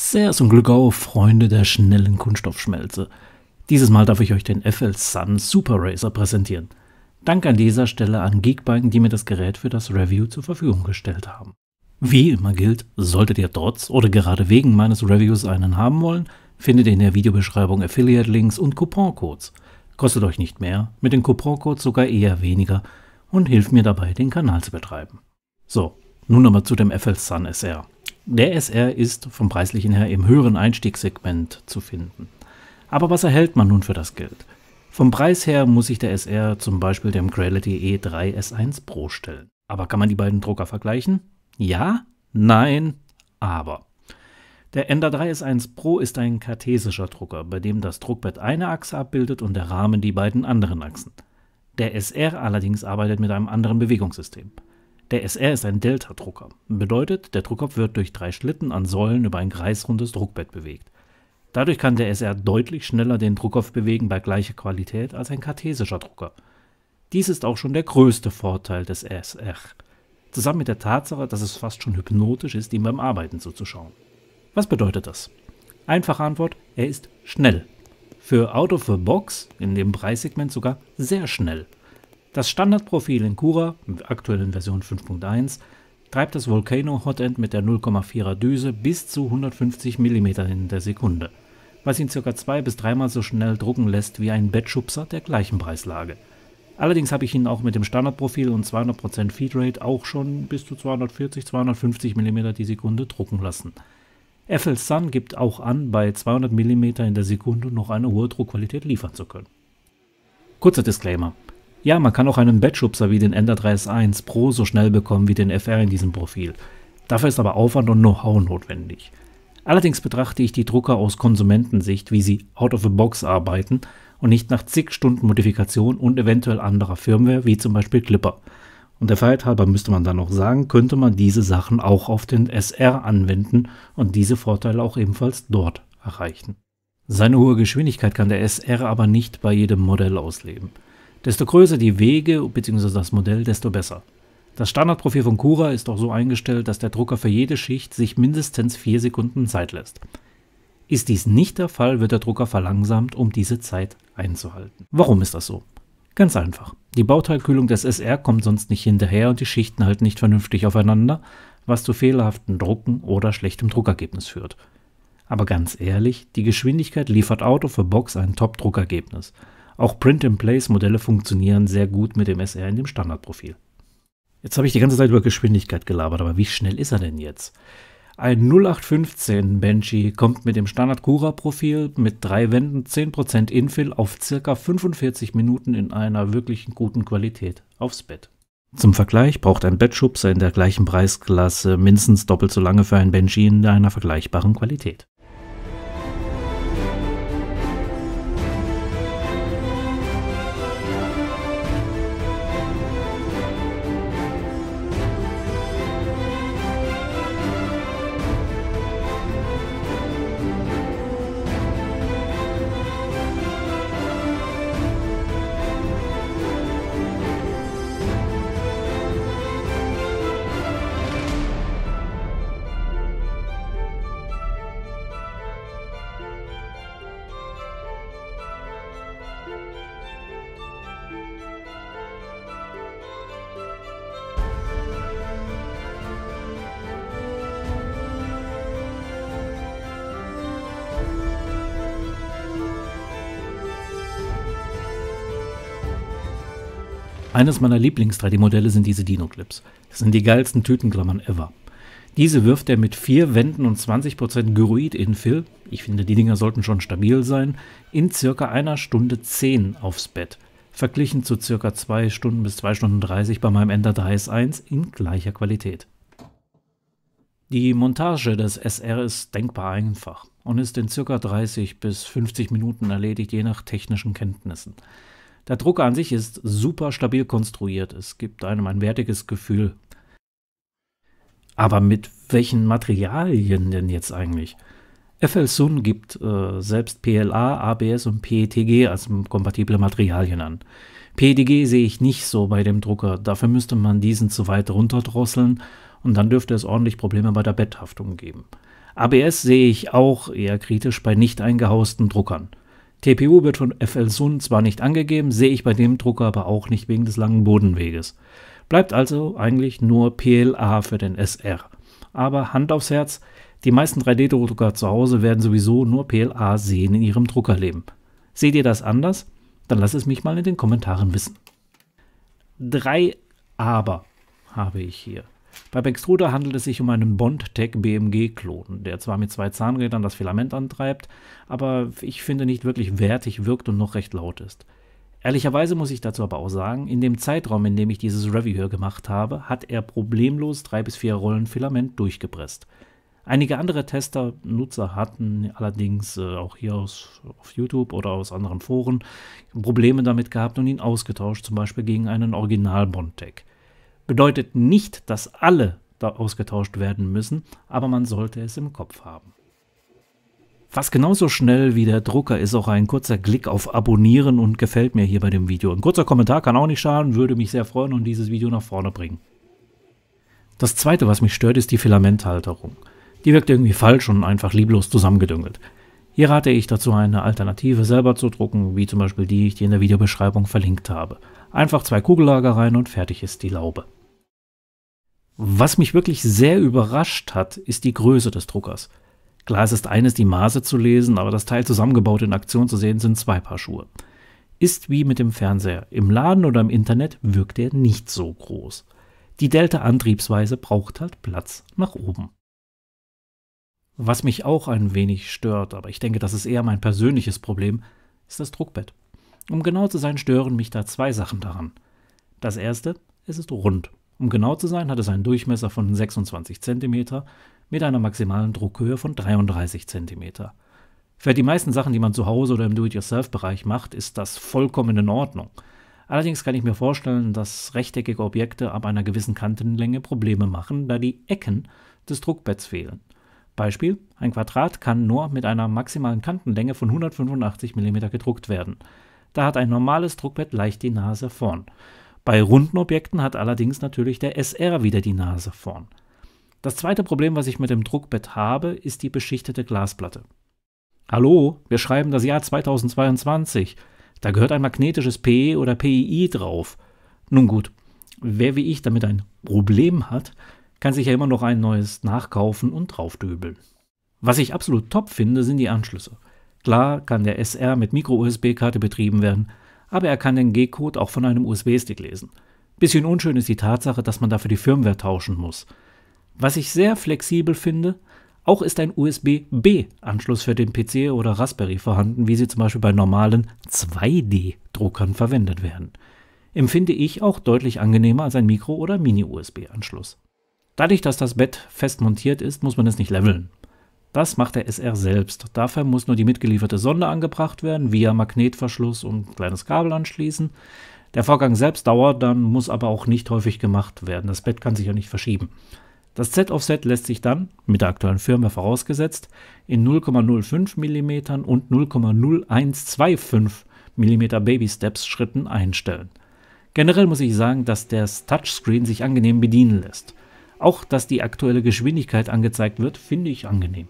Sehr zum Glück auf, Freunde der schnellen Kunststoffschmelze. Dieses Mal darf ich euch den FL Sun Super Racer präsentieren. Dank an dieser Stelle an Geekbank, die mir das Gerät für das Review zur Verfügung gestellt haben. Wie immer gilt, solltet ihr trotz oder gerade wegen meines Reviews einen haben wollen, findet ihr in der Videobeschreibung Affiliate-Links und Coupon-Codes. Kostet euch nicht mehr, mit den Coupon-Codes sogar eher weniger und hilft mir dabei, den Kanal zu betreiben. So, nun aber zu dem FL Sun SR. Der SR ist vom preislichen her im höheren Einstiegssegment zu finden. Aber was erhält man nun für das Geld? Vom Preis her muss sich der SR zum Beispiel dem Creality E3 S1 Pro stellen. Aber kann man die beiden Drucker vergleichen? Ja, nein, aber. Der Ender 3 S1 Pro ist ein kartesischer Drucker, bei dem das Druckbett eine Achse abbildet und der Rahmen die beiden anderen Achsen. Der SR allerdings arbeitet mit einem anderen Bewegungssystem. Der SR ist ein Delta-Drucker. Bedeutet, der Druckkopf wird durch drei Schlitten an Säulen über ein kreisrundes Druckbett bewegt. Dadurch kann der SR deutlich schneller den Druckkopf bewegen bei gleicher Qualität als ein kartesischer Drucker. Dies ist auch schon der größte Vorteil des SR. Zusammen mit der Tatsache, dass es fast schon hypnotisch ist, ihm beim Arbeiten zuzuschauen. Was bedeutet das? Einfache Antwort, er ist schnell. Für Out of the Box, in dem Preissegment sogar sehr schnell. Das Standardprofil in Cura, aktuell in Version 5.1, treibt das Volcano Hotend mit der 0,4er Düse bis zu 150 mm in der Sekunde, was ihn ca. 2 bis mal so schnell drucken lässt wie ein Bettschubser der gleichen Preislage. Allerdings habe ich ihn auch mit dem Standardprofil und 200% Feedrate auch schon bis zu 240-250 mm die Sekunde drucken lassen. Effel Sun gibt auch an, bei 200 mm in der Sekunde noch eine hohe Druckqualität liefern zu können. Kurzer Disclaimer. Ja, man kann auch einen Bettschubser wie den Ender 3S1 Pro so schnell bekommen wie den FR in diesem Profil. Dafür ist aber Aufwand und Know-how notwendig. Allerdings betrachte ich die Drucker aus Konsumentensicht, wie sie out of the box arbeiten und nicht nach zig Stunden Modifikation und eventuell anderer Firmware, wie zum Beispiel Clipper. Und der Freiheit halber müsste man dann noch sagen, könnte man diese Sachen auch auf den SR anwenden und diese Vorteile auch ebenfalls dort erreichen. Seine hohe Geschwindigkeit kann der SR aber nicht bei jedem Modell ausleben. Desto größer die Wege bzw. das Modell, desto besser. Das Standardprofil von Cura ist auch so eingestellt, dass der Drucker für jede Schicht sich mindestens 4 Sekunden Zeit lässt. Ist dies nicht der Fall, wird der Drucker verlangsamt, um diese Zeit einzuhalten. Warum ist das so? Ganz einfach. Die Bauteilkühlung des SR kommt sonst nicht hinterher und die Schichten halten nicht vernünftig aufeinander, was zu fehlerhaften Drucken oder schlechtem Druckergebnis führt. Aber ganz ehrlich, die Geschwindigkeit liefert Auto für Box ein Top-Druckergebnis. Auch Print-in-Place-Modelle funktionieren sehr gut mit dem SR in dem Standardprofil. Jetzt habe ich die ganze Zeit über Geschwindigkeit gelabert, aber wie schnell ist er denn jetzt? Ein 0815 Banshee kommt mit dem Standard Cura Profil mit drei Wänden 10% Infill auf circa 45 Minuten in einer wirklich guten Qualität aufs Bett. Zum Vergleich braucht ein Bettschubser in der gleichen Preisklasse mindestens doppelt so lange für ein Banshee in einer vergleichbaren Qualität. Eines meiner Lieblings-3D-Modelle sind diese Dino-Clips. Das sind die geilsten Tütenklammern ever. Diese wirft er mit vier Wänden und 20% Gyroid Infill, ich finde die Dinger sollten schon stabil sein, in circa einer Stunde 10 aufs Bett, verglichen zu circa 2 Stunden bis 2 Stunden 30 bei meinem Ender 3S1 in gleicher Qualität. Die Montage des SR ist denkbar einfach und ist in circa 30 bis 50 Minuten erledigt, je nach technischen Kenntnissen. Der Drucker an sich ist super stabil konstruiert. Es gibt einem ein wertiges Gefühl, aber mit welchen Materialien denn jetzt eigentlich? FL Sun gibt äh, selbst PLA, ABS und PETG als kompatible Materialien an. PETG sehe ich nicht so bei dem Drucker. Dafür müsste man diesen zu weit runterdrosseln und dann dürfte es ordentlich Probleme bei der Betthaftung geben. ABS sehe ich auch eher kritisch bei nicht eingehausten Druckern. TPU wird von FL Sun zwar nicht angegeben, sehe ich bei dem Drucker aber auch nicht wegen des langen Bodenweges. Bleibt also eigentlich nur PLA für den SR. Aber Hand aufs Herz, die meisten 3D-Drucker zu Hause werden sowieso nur PLA sehen in ihrem Druckerleben. Seht ihr das anders? Dann lasst es mich mal in den Kommentaren wissen. Drei Aber habe ich hier. Beim Extruder handelt es sich um einen Bondtech BMG-Klon, der zwar mit zwei Zahnrädern das Filament antreibt, aber ich finde nicht wirklich wertig wirkt und noch recht laut ist. Ehrlicherweise muss ich dazu aber auch sagen, in dem Zeitraum, in dem ich dieses Review gemacht habe, hat er problemlos drei bis vier Rollen Filament durchgepresst. Einige andere Tester, Nutzer hatten allerdings äh, auch hier aus, auf YouTube oder aus anderen Foren Probleme damit gehabt und ihn ausgetauscht, zum Beispiel gegen einen original Bontech. Bedeutet nicht, dass alle da ausgetauscht werden müssen, aber man sollte es im Kopf haben. Was genauso schnell wie der Drucker ist auch ein kurzer Klick auf Abonnieren und gefällt mir hier bei dem Video. Ein kurzer Kommentar kann auch nicht schaden, würde mich sehr freuen und dieses Video nach vorne bringen. Das zweite, was mich stört, ist die Filamenthalterung. Die wirkt irgendwie falsch und einfach lieblos zusammengedüngelt. Hier rate ich dazu, eine Alternative selber zu drucken, wie zum Beispiel die ich dir in der Videobeschreibung verlinkt habe. Einfach zwei Kugellager rein und fertig ist die Laube. Was mich wirklich sehr überrascht hat, ist die Größe des Druckers. Klar, es ist eines, die Maße zu lesen, aber das Teil zusammengebaut in Aktion zu sehen, sind zwei Paar Schuhe. Ist wie mit dem Fernseher. Im Laden oder im Internet wirkt er nicht so groß. Die Delta-Antriebsweise braucht halt Platz nach oben. Was mich auch ein wenig stört, aber ich denke, das ist eher mein persönliches Problem, ist das Druckbett. Um genau zu sein, stören mich da zwei Sachen daran. Das erste, es ist rund um genau zu sein, hat es einen Durchmesser von 26 cm mit einer maximalen Druckhöhe von 33 cm. Für die meisten Sachen, die man zu Hause oder im Do-it-yourself-Bereich macht, ist das vollkommen in Ordnung. Allerdings kann ich mir vorstellen, dass rechteckige Objekte ab einer gewissen Kantenlänge Probleme machen, da die Ecken des Druckbetts fehlen. Beispiel: Ein Quadrat kann nur mit einer maximalen Kantenlänge von 185 mm gedruckt werden. Da hat ein normales Druckbett leicht die Nase vorn. Bei runden Objekten hat allerdings natürlich der SR wieder die Nase vorn. Das zweite Problem, was ich mit dem Druckbett habe, ist die beschichtete Glasplatte. Hallo, wir schreiben das Jahr 2022. Da gehört ein magnetisches PE oder PII drauf. Nun gut, wer wie ich damit ein Problem hat, kann sich ja immer noch ein neues nachkaufen und draufdöbeln. Was ich absolut top finde, sind die Anschlüsse. Klar kann der SR mit Micro-USB-Karte betrieben werden, aber er kann den G-Code auch von einem USB-Stick lesen. Bisschen unschön ist die Tatsache, dass man dafür die Firmware tauschen muss. Was ich sehr flexibel finde, auch ist ein USB-B-Anschluss für den PC oder Raspberry vorhanden, wie sie zum Beispiel bei normalen 2D-Druckern verwendet werden. Empfinde ich auch deutlich angenehmer als ein Mikro- oder Mini-USB-Anschluss. Dadurch, dass das Bett fest montiert ist, muss man es nicht leveln. Das macht der SR selbst. Dafür muss nur die mitgelieferte Sonde angebracht werden, via Magnetverschluss und kleines Kabel anschließen. Der Vorgang selbst dauert dann, muss aber auch nicht häufig gemacht werden. Das Bett kann sich ja nicht verschieben. Das Z-Offset lässt sich dann, mit der aktuellen Firma vorausgesetzt, in 0,05 mm und 0,0125 mm Baby Steps Schritten einstellen. Generell muss ich sagen, dass das Touchscreen sich angenehm bedienen lässt. Auch dass die aktuelle Geschwindigkeit angezeigt wird, finde ich angenehm.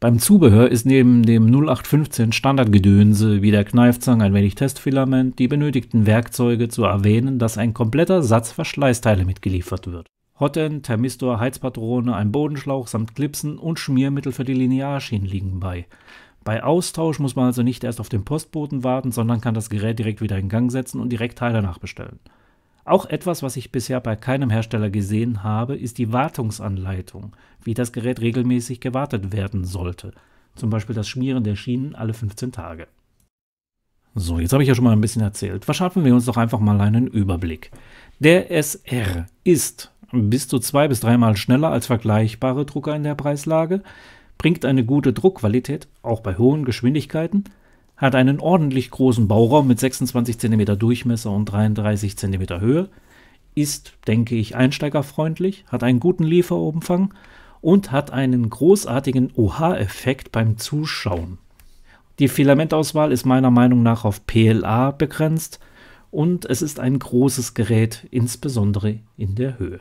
Beim Zubehör ist neben dem 0815 Standardgedönse wie der Kneifzange, ein wenig Testfilament, die benötigten Werkzeuge zu erwähnen, dass ein kompletter Satz Verschleißteile mitgeliefert wird. Hotend, Thermistor, Heizpatrone, ein Bodenschlauch samt Klipsen und Schmiermittel für die Linearschienen liegen bei. Bei Austausch muss man also nicht erst auf den Postboten warten, sondern kann das Gerät direkt wieder in Gang setzen und direkt Teile nachbestellen. Auch etwas, was ich bisher bei keinem Hersteller gesehen habe, ist die Wartungsanleitung, wie das Gerät regelmäßig gewartet werden sollte. Zum Beispiel das Schmieren der Schienen alle 15 Tage. So, jetzt habe ich ja schon mal ein bisschen erzählt. Verschaffen wir uns doch einfach mal einen Überblick. Der SR ist bis zu zwei bis dreimal schneller als vergleichbare Drucker in der Preislage, bringt eine gute Druckqualität, auch bei hohen Geschwindigkeiten, hat einen ordentlich großen Bauraum mit 26 cm Durchmesser und 33 cm Höhe, ist, denke ich, einsteigerfreundlich, hat einen guten Lieferumfang und hat einen großartigen OH-Effekt beim Zuschauen. Die Filamentauswahl ist meiner Meinung nach auf PLA begrenzt und es ist ein großes Gerät, insbesondere in der Höhe.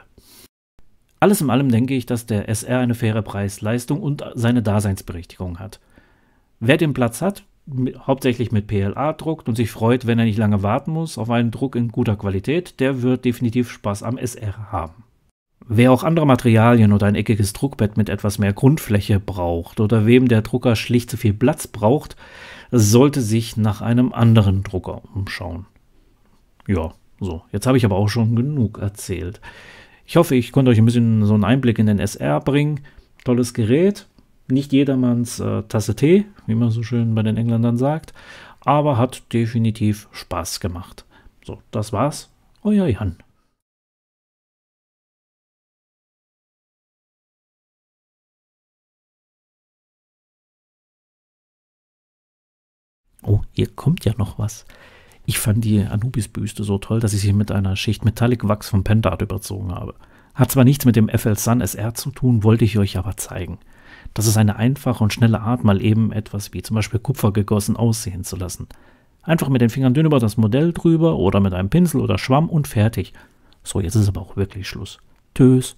Alles in allem denke ich, dass der SR eine faire Preis-Leistung und seine Daseinsberechtigung hat. Wer den Platz hat, hauptsächlich mit PLA druckt und sich freut, wenn er nicht lange warten muss auf einen Druck in guter Qualität, der wird definitiv Spaß am SR haben. Wer auch andere Materialien oder ein eckiges Druckbett mit etwas mehr Grundfläche braucht oder wem der Drucker schlicht zu viel Platz braucht, sollte sich nach einem anderen Drucker umschauen. Ja, so, jetzt habe ich aber auch schon genug erzählt. Ich hoffe, ich konnte euch ein bisschen so einen Einblick in den SR bringen. Tolles Gerät, nicht jedermanns äh, Tasse Tee, wie man so schön bei den Engländern sagt, aber hat definitiv Spaß gemacht. So, das war's. Euer Jan. Oh, hier kommt ja noch was. Ich fand die Anubis-Büste so toll, dass ich sie mit einer Schicht Metallic-Wachs vom Pentart überzogen habe. Hat zwar nichts mit dem FL Sun SR zu tun, wollte ich euch aber zeigen. Das ist eine einfache und schnelle Art, mal eben etwas wie zum Beispiel Kupfer gegossen aussehen zu lassen. Einfach mit den Fingern dünn über das Modell drüber oder mit einem Pinsel oder Schwamm und fertig. So, jetzt ist aber auch wirklich Schluss. Tschüss.